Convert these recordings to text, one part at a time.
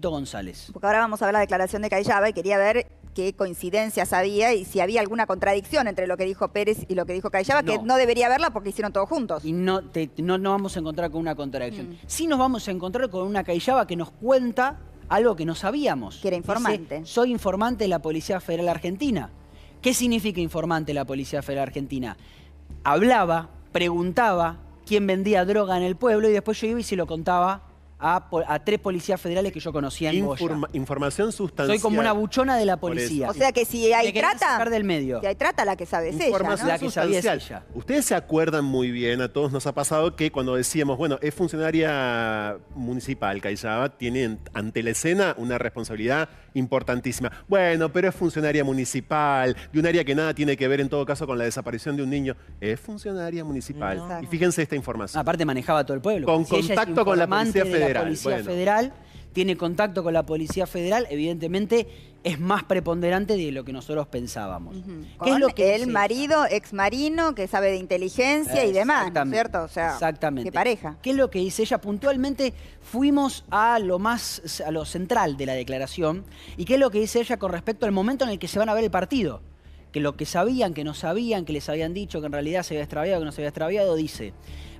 Porque ahora vamos a ver la declaración de Callaba y quería ver qué coincidencias había y si había alguna contradicción entre lo que dijo Pérez y lo que dijo Callaba, que no debería haberla porque hicieron todos juntos. Y no, nos vamos a encontrar con una contradicción. Mm. Sí nos vamos a encontrar con una Callaba que nos cuenta algo que no sabíamos. Que era informante. Soy informante de la Policía Federal Argentina. ¿Qué significa informante de la Policía Federal Argentina? Hablaba, preguntaba quién vendía droga en el pueblo y después yo iba y se lo contaba a, tres policías federales que yo conocía en Información sustancial. Soy como una buchona de la policía. O sea que si hay trata... del medio. Si hay trata, la que sabe es ella, Ustedes se acuerdan muy bien, a todos nos ha pasado que cuando decíamos, bueno, es funcionaria municipal, Caizaba, tiene ante la escena una responsabilidad importantísima. Bueno, pero es funcionaria municipal, de un área que nada tiene que ver en todo caso con la desaparición de un niño. Es funcionaria municipal. Y fíjense esta información. Aparte manejaba todo el pueblo. Con contacto con la Policía Federal. Federal tiene contacto con la Policía Federal, evidentemente es más preponderante de lo que nosotros pensábamos. ¿Qué es lo que el marido ex marino que sabe de inteligencia y demás, ¿no cierto? O sea, Exactamente. ¿Qué pareja? ¿Qué es lo que dice ella? Puntualmente fuimos a lo más a lo central de la declaración y qué es lo que dice ella con respecto al momento en el que se van a ver el partido que lo que sabían, que no sabían, que les habían dicho, que en realidad se había extraviado, que no se había extraviado, dice,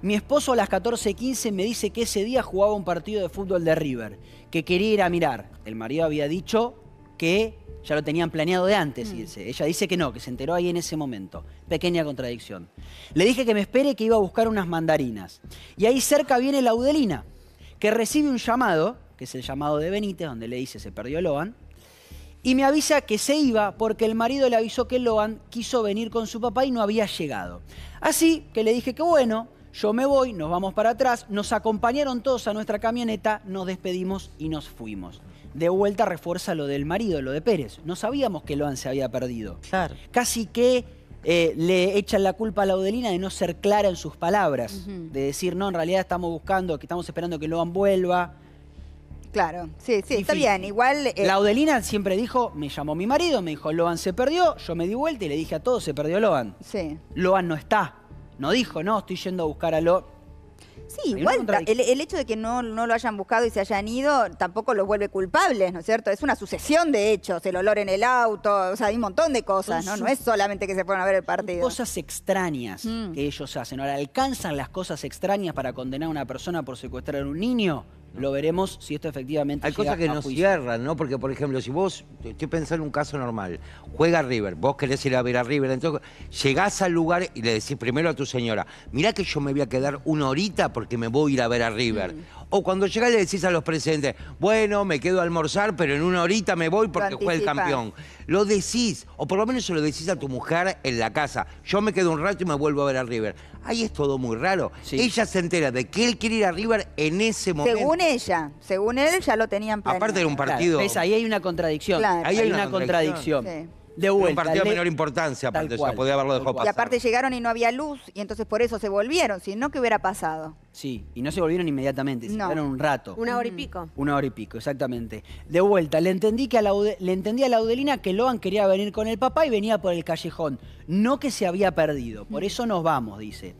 mi esposo a las 14:15 me dice que ese día jugaba un partido de fútbol de River, que quería ir a mirar. El marido había dicho que ya lo tenían planeado de antes, mm. Ella dice que no, que se enteró ahí en ese momento. Pequeña contradicción. Le dije que me espere que iba a buscar unas mandarinas. Y ahí cerca viene Laudelina, que recibe un llamado, que es el llamado de Benítez, donde le dice se perdió Loan, y me avisa que se iba porque el marido le avisó que Loan quiso venir con su papá y no había llegado. Así que le dije que bueno, yo me voy, nos vamos para atrás, nos acompañaron todos a nuestra camioneta, nos despedimos y nos fuimos. De vuelta refuerza lo del marido, lo de Pérez. No sabíamos que Loan se había perdido. Casi que eh, le echan la culpa a la Laudelina de no ser clara en sus palabras, de decir, no, en realidad estamos buscando, que estamos esperando que Loan vuelva. Claro, sí, sí, está bien. Igual. Eh, Laudelina siempre dijo: me llamó mi marido, me dijo, Loan se perdió. Yo me di vuelta y le dije a todos: se perdió Loan. Sí. Loan no está. No dijo, no, estoy yendo a buscar a Loan. Sí, igual el, hecho de que no, lo hayan buscado y se hayan ido tampoco los vuelve culpables, ¿no es cierto? Es una sucesión de hechos, el olor en el auto, o sea, hay un montón de cosas, ¿no? No es solamente que se fueron a ver el partido. Cosas extrañas mm. que ellos hacen. Ahora, ¿alcanzan las cosas extrañas para condenar a una persona por secuestrar a un niño? Lo veremos si esto efectivamente. Hay cosas que nos cierran, ¿no? Porque, por ejemplo, si vos, estoy pensando en un caso normal, juega River, vos querés ir a ver a River, entonces llegás al lugar y le decís primero a tu señora, mirá que yo me voy a quedar una horita porque me voy a ir a ver a River. Mm. O cuando llegas le decís a los presentes, bueno, me quedo a almorzar, pero en una horita me voy porque fue el campeón. Lo decís, o por lo menos se lo decís a tu mujer en la casa. Yo me quedo un rato y me vuelvo a ver a River. Ahí es todo muy raro. Ella se entera de que él quiere ir a River en ese momento. Según ella, según él ya lo tenían planeado. Aparte era un partido... Ahí hay una contradicción. Ahí hay, una, contradicción. De vuelta, un partido de menor importancia, aparte, o podía haberlo dejado pasar. Y aparte llegaron y no había luz, y entonces por eso se volvieron, si no, ¿qué hubiera pasado? Sí, y no se volvieron inmediatamente, se un rato. Una hora y pico. Mm. Una hora y pico, exactamente. De vuelta, le entendí, que a la le entendí a la que Loan quería venir con el papá y venía por el callejón, no que se había perdido. Por mm. eso nos vamos, dice.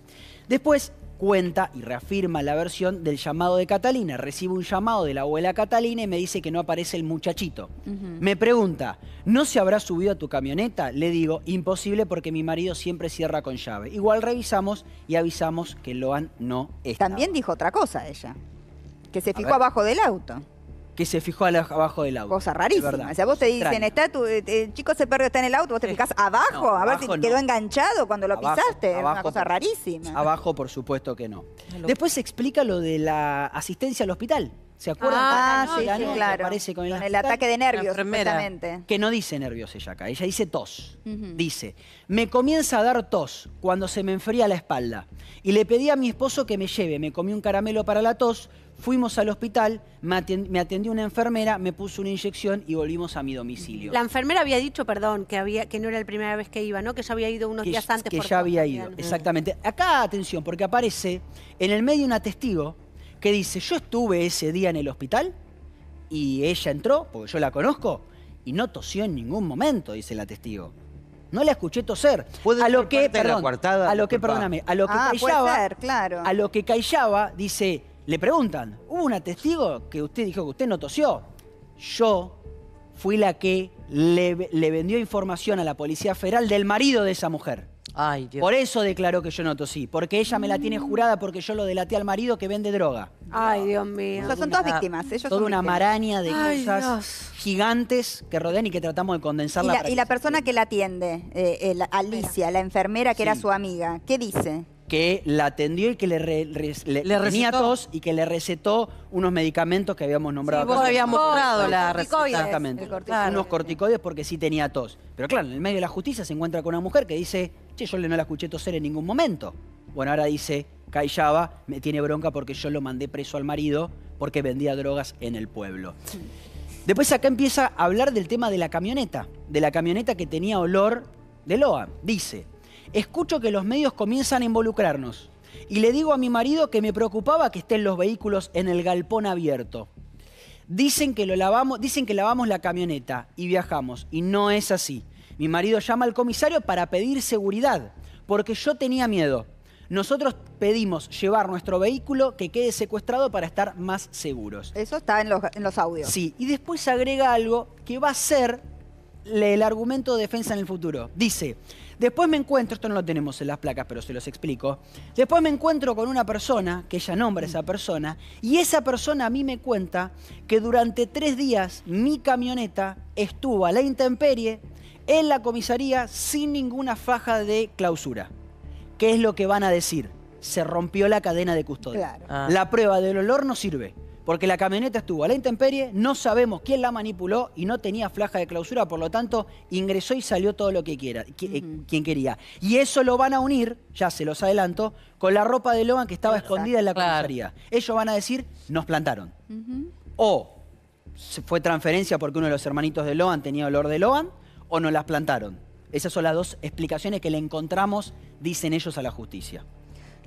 Después, cuenta y reafirma la versión del llamado de Catalina. Recibe un llamado de la abuela Catalina y me dice que no aparece el muchachito. Me pregunta, ¿no se habrá subido a tu camioneta? Le digo, imposible porque mi marido siempre cierra con llave. Igual revisamos y avisamos que Loan no está. También dijo otra cosa ella, que se fijó abajo del auto que se fijó abajo del auto. Cosa rarísima. O sea, vos te dicen, está tu, el eh, eh, chico se perdió, está en el auto, vos te fijás abajo, a ver si quedó enganchado cuando lo pisaste. una cosa rarísima. Abajo, por supuesto que no. Después se explica lo de la asistencia al hospital. ¿Se acuerdan? Ah, ah sí, claro. con el, ataque de nervios, exactamente. Que no dice nervios ella acá, ella dice tos. Dice, me comienza a dar tos cuando se me enfría la espalda. Y le pedí a mi esposo que me lleve, me comí un caramelo para la tos, Fuimos al hospital, me, atendió una enfermera, me puso una inyección y volvimos a mi domicilio. La enfermera había dicho, perdón, que, había, que no era la primera vez que iba, ¿no? Que ya había ido unos días antes. Que ya había ido, exactamente. Acá, atención, porque aparece en el medio una testigo que dice, yo estuve ese día en el hospital y ella entró, porque yo la conozco, y no tosió en ningún momento, dice la testigo. No la escuché toser. A lo que, perdón, a lo que, perdóname, a lo que ah, a lo que callaba, dice, le preguntan, ¿hubo una testigo que usted dijo que usted no tosió? Yo fui la que le, vendió información a la Policía Federal del marido de esa mujer. Ay, Dios. Por eso declaró que yo no tosí, porque ella me la tiene mm. jurada porque yo lo delaté al marido que vende droga. Ay, Dios mío. son todas víctimas. Ellos son una maraña de cosas gigantes que rodean y que tratamos de condensar. Y la, persona que la atiende, eh, Alicia, la enfermera que era su amiga, ¿qué dice? que la atendió y que le, tenía tos y que le recetó unos medicamentos que habíamos nombrado. Sí, vos habíamos nombrado la receta. Exactamente. Unos corticoides porque sí tenía tos. Pero claro, en el medio de la justicia se encuentra con una mujer que dice, che, yo no la escuché toser en ningún momento. Bueno, ahora dice, Callaba me tiene bronca porque yo lo mandé preso al marido porque vendía drogas en el pueblo. Después acá empieza a hablar del tema de la camioneta, de la camioneta que tenía olor de loa. Dice, Escucho que los medios comienzan a involucrarnos y le digo a mi marido que me preocupaba que estén los vehículos en el galpón abierto. Dicen que, lo lavamos, dicen que lavamos la camioneta y viajamos, y no es así. Mi marido llama al comisario para pedir seguridad, porque yo tenía miedo. Nosotros pedimos llevar nuestro vehículo que quede secuestrado para estar más seguros. Eso está en los, en los audios. Sí, y después agrega algo que va a ser el argumento de defensa en el futuro. Dice, después me encuentro, esto no lo tenemos en las placas, pero se los explico, después me encuentro con una persona, que ella nombra a esa persona, y esa persona a mí me cuenta que durante tres días mi camioneta estuvo a la intemperie en la comisaría sin ninguna faja de clausura. ¿Qué es lo que van a decir? Se rompió la cadena de custodia. Ah. La prueba del olor no sirve porque la camioneta estuvo a la intemperie, no sabemos quién la manipuló y no tenía flaja de clausura, por lo tanto ingresó y salió todo lo que quiera, eh, quien quería. Y eso lo van a unir, ya se los adelanto, con la ropa de Lohan que estaba escondida en la comisaría. Ellos van a decir, nos plantaron. O fue transferencia porque uno de los hermanitos de Loan tenía olor de Loan o nos las plantaron. Esas son las dos explicaciones que le encontramos, dicen ellos, a la justicia.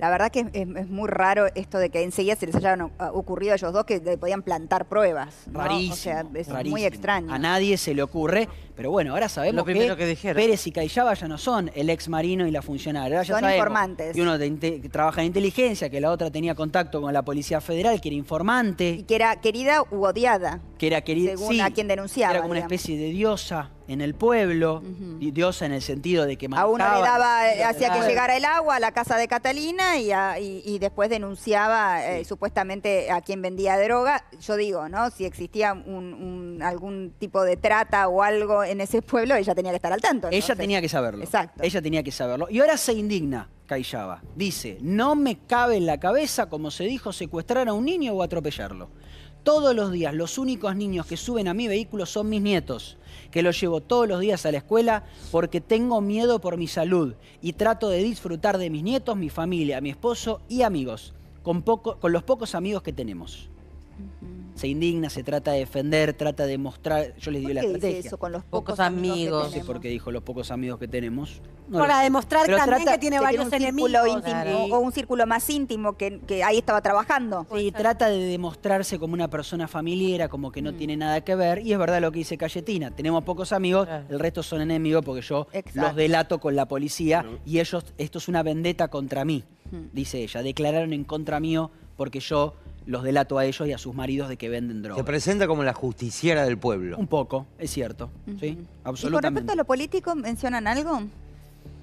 La verdad que es, muy raro esto de que enseguida se les hayan uh, ocurrido a ellos dos que podían plantar pruebas. Rarísimo. O sea, es muy extraño. A nadie se le ocurre, pero bueno, ahora sabemos que, Pérez y Cayaba ya no son el ex marino y la funcionaria. son informantes. Y uno trabaja en inteligencia, que la otra tenía contacto con la Policía Federal, que era informante. Y que era querida u odiada que era querida. sí, a quien denunciaba. Era una especie de diosa en el pueblo, diosa en el sentido de que mataba A uno le daba, eh, hacía que llegara el agua a la casa de Catalina y, después denunciaba eh, supuestamente a quien vendía droga. Yo digo, ¿no? Si existía algún tipo de trata o algo en ese pueblo, ella tenía que estar al tanto. Ella tenía que saberlo. Exacto. Ella tenía que saberlo. Y ahora se indigna. Caillaba. Dice, no me cabe en la cabeza, como se dijo, secuestrar a un niño o atropellarlo todos los días. Los únicos niños que suben a mi vehículo son mis nietos, que los llevo todos los días a la escuela porque tengo miedo por mi salud y trato de disfrutar de mis nietos, mi familia, mi esposo y amigos, con, poco, con los pocos amigos que tenemos se indigna, se trata de defender, trata de mostrar. Yo les digo la estrategia. Dice eso con los pocos, amigos? No sé dijo los pocos amigos que tenemos. Para demostrar también que tiene varios un enemigos. o, un círculo más íntimo que, ahí estaba trabajando. Sí, y trata de demostrarse como una persona familiera, como que no mm. tiene nada que ver. Y es verdad lo que dice Cayetina. Tenemos pocos amigos, el resto son enemigos porque yo los delato con la policía y ellos, esto es una vendetta contra mí, mm. dice ella. Declararon en contra mío porque yo los delato a ellos y a sus maridos de que venden drogas. Se presenta como la justiciera del pueblo. Un poco, es cierto. Sí, absolutamente. ¿Y con respecto a lo político, mencionan algo?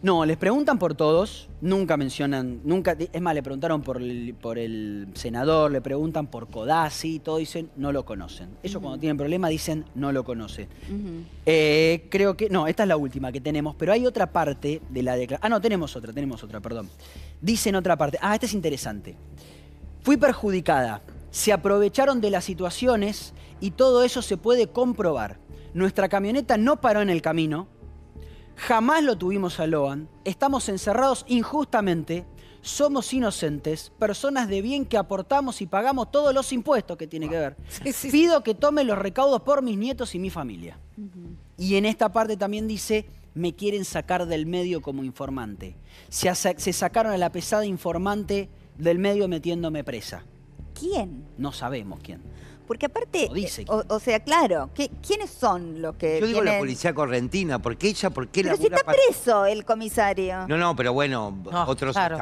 No, les preguntan por todos, nunca mencionan, nunca, es más, le preguntaron por el, senador, le preguntan por Codazzi, todo dicen, no lo conocen. Ellos cuando tienen problema dicen, no lo conocen. Eh, creo que, no, esta es la última que tenemos, pero hay otra parte de la declaración. Ah, no, tenemos otra, tenemos otra, perdón. Dicen otra parte. Ah, esta es interesante. Fui perjudicada. Se aprovecharon de las situaciones y todo eso se puede comprobar. Nuestra camioneta no paró en el camino. Jamás lo tuvimos a Loan. Estamos encerrados injustamente. Somos inocentes, personas de bien que aportamos y pagamos todos los impuestos que tiene que ver. Pido que tome los recaudos por mis nietos y mi familia. Y en esta parte también dice, me quieren sacar del medio como informante. se sacaron a la pesada informante del medio metiéndome presa. ¿Quién? No sabemos quién. Porque aparte, o, sea, claro, ¿quiénes son los que Yo digo la policía correntina, porque ella, ¿por qué pero si está preso el comisario. No, no, pero bueno, otros claro.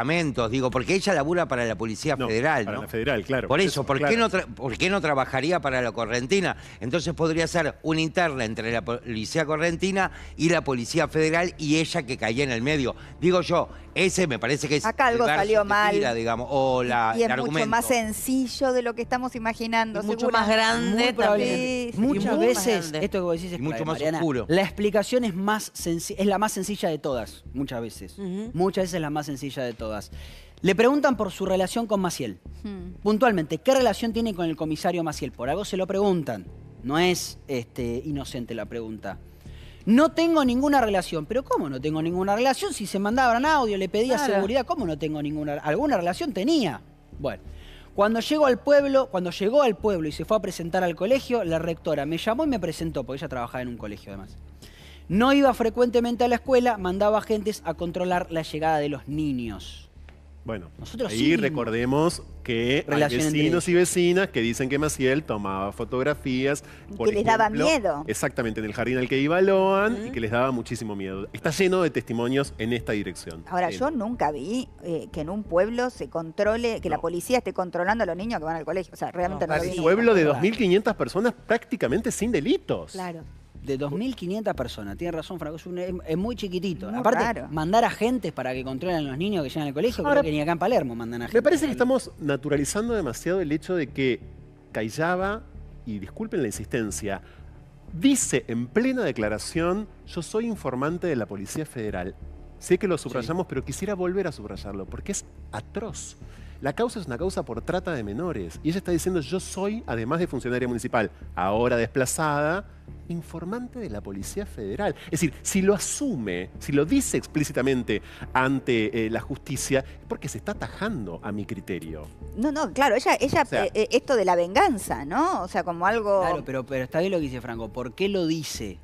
digo, porque ella labura para la policía federal, para la federal, claro. Por eso, ¿por, Qué no ¿por qué no trabajaría para la correntina? Entonces podría ser una interna entre la policía correntina y la policía federal y ella que caía en el medio. Digo yo, ese me parece que es Acá algo salió mal. digamos, o la, y es mucho más sencillo de lo que estamos imaginando, es más grande también. Muchas veces, esto que vos decís es mucho más oscuro. La explicación es, más es la más sencilla de todas, muchas veces. Muchas veces es la más sencilla de todas. Le preguntan por su relación con Maciel. Hmm. Puntualmente, ¿qué relación tiene con el comisario Maciel? Por algo se lo preguntan. No es este, inocente la pregunta. No tengo ninguna relación. ¿Pero cómo no tengo ninguna relación? Si se mandaban audio, le pedía seguridad, ¿cómo no tengo ninguna? Alguna relación tenía. Bueno. Cuando llegó al pueblo, cuando llegó al pueblo y se fue a presentar al colegio, la rectora me llamó y me presentó, porque ella trabajaba en un colegio además. No iba frecuentemente a la escuela, mandaba agentes a controlar la llegada de los niños. Bueno, Nosotros ahí recordemos que hay vecinos y vecinas que dicen que Maciel tomaba fotografías. que les daba miedo. Exactamente, en el jardín al que iba Loan y que les daba muchísimo miedo. Está lleno de testimonios en esta dirección. Ahora, yo nunca vi eh, que en un pueblo se controle, que la policía esté controlando a los niños que van al colegio. O sea, realmente no, Un pueblo de 2.500 personas prácticamente sin delitos. Claro de 2.500 personas. Tiene razón, Franco, es, muy chiquitito. Aparte, mandar agentes para que controlen a los niños que llegan al colegio, Ahora, creo que ni acá en Palermo mandan agentes. Me parece que estamos naturalizando demasiado el hecho de que Callaba, y disculpen la insistencia, dice en plena declaración, yo soy informante de la Policía Federal. Sé que lo subrayamos, pero quisiera volver a subrayarlo, porque es atroz. La causa es una causa por trata de menores. Y ella está diciendo, yo soy, además de funcionaria municipal, ahora desplazada, informante de la Policía Federal. Es decir, si lo asume, si lo dice explícitamente ante eh, la justicia, es porque se está atajando a mi criterio. No, no, claro, ella, ella eh, eh, esto de la venganza, ¿no? O sea, como algo... Claro, pero, pero está bien lo que dice Franco, ¿por qué lo dice?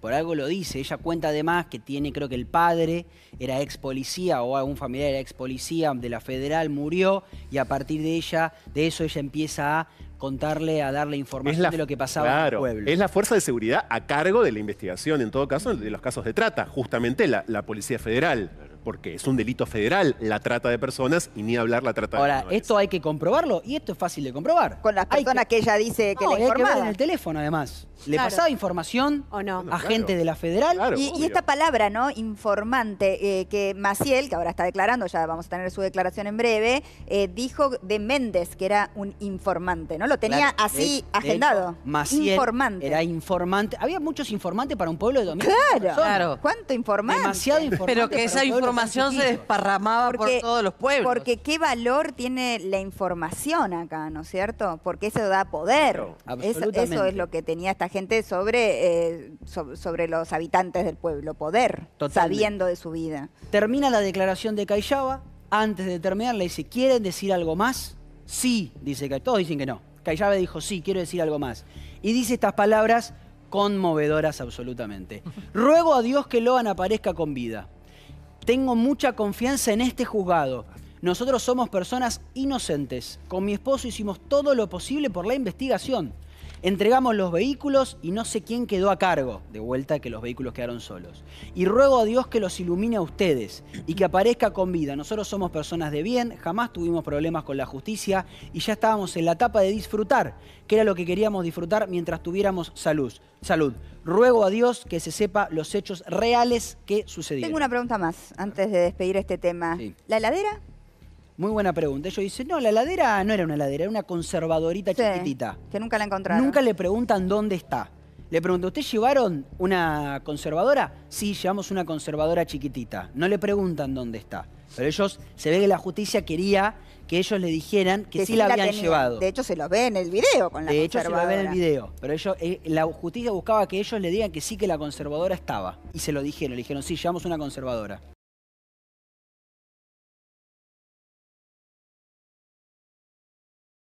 Por algo lo dice, ella cuenta además que tiene, creo que el padre era ex policía o algún familiar era ex policía de la federal, murió y a partir de ella, de eso ella empieza a contarle, a darle información de lo que pasaba en el pueblo. Es la fuerza de seguridad a cargo de la investigación, en todo caso, de los casos de trata, justamente la, la Policía Federal porque es un delito federal la trata de personas y ni hablar la trata Ahora, personas. Ahora, esto hay que comprobarlo y esto es fácil de comprobar. Con las personas que... ella dice que le informaba. Hay que en el teléfono, además. ¿Le pasaba información a gente de la federal? y, esta palabra, ¿no? Informante, eh, que Maciel, que ahora está declarando, ya vamos a tener su declaración en breve, eh, dijo de Méndez que era un informante, ¿no? Lo tenía así agendado. Maciel informante. era informante. Había muchos informantes para un pueblo de domingo. Claro, claro. ¿Cuánto informante? Demasiado informante. Pero que esa información la información se desparramaba por todos los pueblos. Porque qué valor tiene la información acá, ¿no es cierto? Porque eso da poder. eso, es lo que tenía esta gente sobre, eh, sobre los habitantes del pueblo, poder, sabiendo de su vida. Termina la declaración de Cayaba, antes de terminar le dice, ¿quieren decir algo más? Sí, dice que todos dicen que no. Callaba dijo, sí, quiero decir algo más. Y dice estas palabras conmovedoras absolutamente. Ruego a Dios que Loan aparezca con vida tengo mucha confianza en este juzgado. Nosotros somos personas inocentes. Con mi esposo hicimos todo lo posible por la investigación. Entregamos los vehículos y no sé quién quedó a cargo. De vuelta que los vehículos quedaron solos. Y ruego a Dios que los ilumine a ustedes y que aparezca con vida. Nosotros somos personas de bien, jamás tuvimos problemas con la justicia y ya estábamos en la etapa de disfrutar, que era lo que queríamos disfrutar mientras tuviéramos salud. Salud. Ruego a Dios que se sepa los hechos reales que sucedieron. Tengo una pregunta más antes de despedir este tema. ¿La heladera? Muy buena pregunta. Ellos dicen, no, la ladera no era una ladera, era una conservadorita chiquitita. Que nunca la encontraron. Nunca le preguntan dónde está. Le pregunto, ¿ustedes llevaron una conservadora? Sí, llevamos una conservadora chiquitita. No le preguntan dónde está. Pero ellos, se ve que la justicia quería que ellos le dijeran que, sí, la, habían llevado. De hecho, se los ve en el video con la De hecho, se los ve en el video. Pero ellos, eh, la justicia buscaba que ellos le digan que sí que la conservadora estaba. Y se lo dijeron. Le dijeron, sí, llevamos una conservadora.